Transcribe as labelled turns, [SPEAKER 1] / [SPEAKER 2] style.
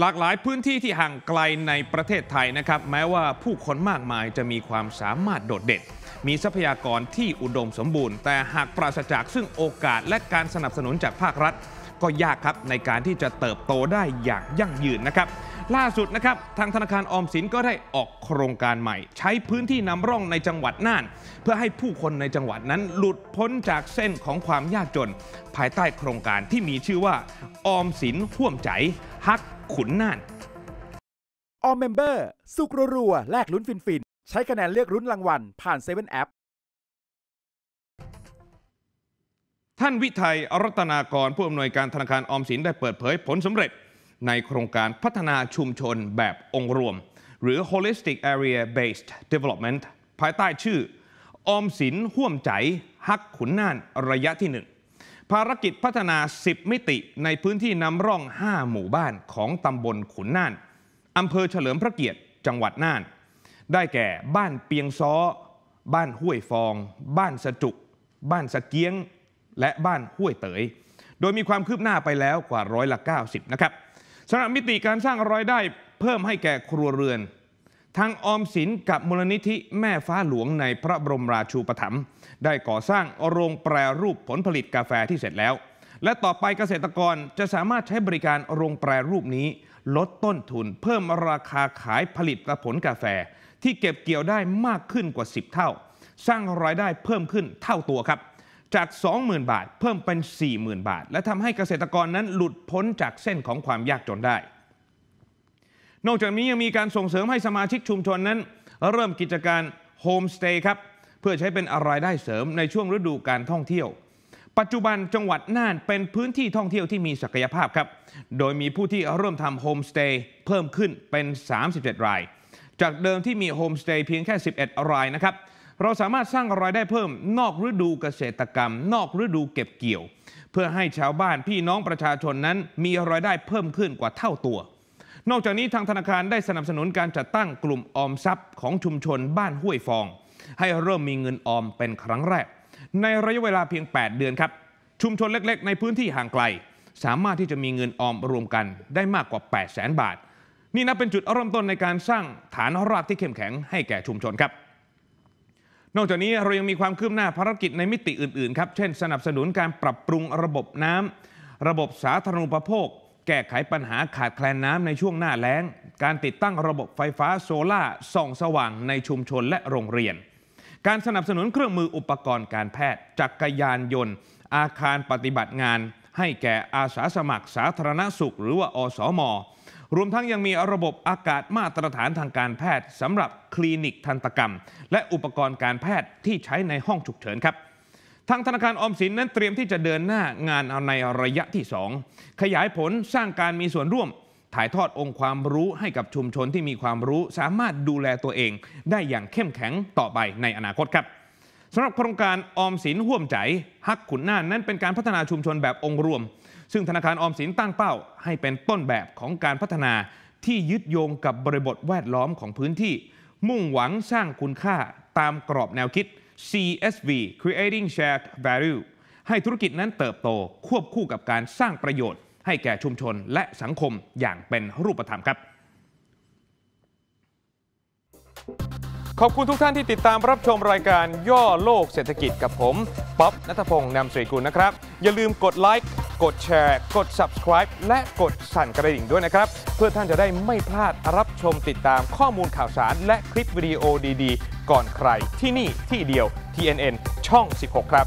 [SPEAKER 1] หลากหลายพื้นที่ที่ห่างไกลในประเทศไทยนะครับ แม้ว่าผู้คนมากมายจะมีความสามารถโดดเด่นมีทรัพยากรที่อุดมสมบูรณ์ แต่หากปราศจากซึ่งโอกาสและการสนับสนุนจากภาครัฐ ก็ยากครับในการที่จะเติบโตได้อย่างยั่งยืนนะครับล่าสุดนะครับ ทางธนาคารออมสินก็ได้ออกโครงการใหม่ ใช้พื้นที่นำร่องในจังหวัดน่าน เพื่อให้ผู้คนในจังหวัดนั้นหลุดพ้นจากเส้นของความยากจน ภายใต้โครงการที่มีชื่อว่า ออมสินห่วมใจ ฮักขุนน่านออมเมมเบอร์สุกรัวแลกลุ้นฟิน ๆ ใช้คะแนนเลือกรุ้นรางวัลผ่านเซเว่นแอปท่านวิทไทยรัตนากรผู้อำนวยการธนาคารออมสินได้เปิดเผยผลสำเร็จในโครงการพัฒนาชุมชนแบบองค์รวม หรือ holistic area based development ภายใต้ชื่อออมสินห่วมใจฮักขุนน่านระยะที่ 1 ภารกิจพัฒนา 10 มิติในพื้นที่นำร่อง 5 หมู่บ้านของตำบลขุนน่าน อำเภอเฉลิมพระเกียรติ จังหวัดน่าน ได้แก่บ้านเปียงซ้อ บ้านห้วยฟอง บ้านสะจุก บ้านสะเกียง และบ้านห้วยเตย โดยมีความคืบหน้าไปแล้วกว่าร้อยละ90 นะครับสำหรับมิติการสร้างรายได้เพิ่มให้แก่ครัวเรือนทางออมสินกับมูลนิธิแม่ฟ้าหลวงในพระบรมราชูปถัมภ์ได้ก่อสร้างโรงแปรรูปผลผลิตกาแฟที่เสร็จแล้ว และต่อไปเกษตรกรจะสามารถใช้บริการโรงแปรรูปนี้ ลดต้นทุนเพิ่มราคาขายผลิตผลกาแฟ ที่เก็บเกี่ยวได้มากขึ้นกว่า 10 เท่า สร้างรายได้เพิ่มขึ้นเท่าตัวครับจาก 20,000 บาท เพิ่มเป็น 40,000 บาท และทำให้เกษตรกรนั้นหลุดพ้นจากเส้นของความยากจนได้ นอกจากนี้ยังมีการส่งเสริมให้สมาชิกชุมชนนั้น เริ่มกิจการโฮมสเตย์ครับเพื่อใช้เป็นรายได้เสริมในช่วงฤดูการท่องเที่ยว ปัจจุบันจังหวัดน่านเป็นพื้นที่ท่องเที่ยวที่มีศักยภาพครับ โดยมีผู้ที่เริ่มทำโฮมสเตย์เพิ่มขึ้นเป็น 37 ราย จากเดิมที่มีโฮมสเตย์เพียงแค่ 11 รายนะครับเราสามารถสร้างรายได้เพิ่มนอกฤดูเกษตรกรรม นอกฤดูเก็บเกี่ยว เพื่อให้ชาวบ้านพี่น้องประชาชนนั้นมีรายได้เพิ่มขึ้นกว่าเท่าตัว นอกจากนี้ทางธนาคารได้สนับสนุนการจัดตั้งกลุ่มออมทรัพย์ของชุมชนบ้านห้วยฟอง ให้เริ่มมีเงินออมเป็นครั้งแรก ในระยะเวลาเพียง 8 เดือนครับ ชุมชนเล็กๆ ในพื้นที่ห่างไกล สามารถที่จะมีเงินออมรวมกันได้มากกว่า 8 0 0แสนบาท นี่นับเป็นจุดเริ่มต้นในการสร้างฐานรากที่เข้มแข็งให้แก่ชุมชนครับนอกจากนี้เรายังมีความคืบหน้าภารกิจในมิติอื่นๆครับ เช่นสนับสนุนการปรับปรุงระบบน้ำระบบสาธารณูปโภค แก้ไขปัญหาขาดแคลนน้ำในช่วงหน้าแล้ง การติดตั้งระบบไฟฟ้าโซล่าส่องสว่างในชุมชนและโรงเรียน การสนับสนุนเครื่องมืออุปกรณ์การแพทย์ จักรยานยนต์ อาคารปฏิบัติงาน ให้แก่อาสาสมัคร สาธารณสุข หรือว่าอสอมอรวมทั้งยังมีระบบอากาศมาตรฐานทางการแพทย์สำหรับคลินิก ทันตกรรม และอุปกรณ์การแพทย์ที่ใช้ในห้องฉุกเฉินครับ ทางธนาคารออมสินนั้นเตรียมที่จะเดินหน้างานเอาในระยะที่ 2 ขยายผลสร้างการมีส่วนร่วม ถ่ายทอดองค์ความรู้ให้กับชุมชนที่มีความรู้ สามารถดูแลตัวเอง ได้อย่างเข้มแข็งต่อไปในอนาคตครับสำหรับโครงการออมสินห่วมใจฮักขุนน่านนั้นเป็นการพัฒนาชุมชนแบบองค์รวมซึ่งธนาคารออมสินตั้งเป้า ให้เป็นต้นแบบของการพัฒนา ที่ยึดโยงกับบริบทแวดล้อมของพื้นที่ มุ่งหวังสร้างคุณค่าตามกรอบแนวคิด CSV Creating Shared Value ให้ธุรกิจนั้นเติบโต ควบคู่กับการสร้างประโยชน์ ให้แก่ชุมชนและสังคมอย่างเป็นรูปธรรมครับ ขอบคุณทุกท่านที่ติดตามรับชมรายการย่อโลกเศรษฐกิจกับผมป๊อบนัทพงศ์นำสรีกุลนะครับ อย่าลืมกดไลค์กดแชร์ กด subscribe และกดสั่นกระดิ่งด้วยนะครับ เพื่อท่านจะได้ไม่พลาดรับชมติดตามข้อมูลข่าวสาร และคลิปวิดีโอดีๆ ก่อนใคร ที่นี่ที่เดียว TNN ช่อง 16 ครับ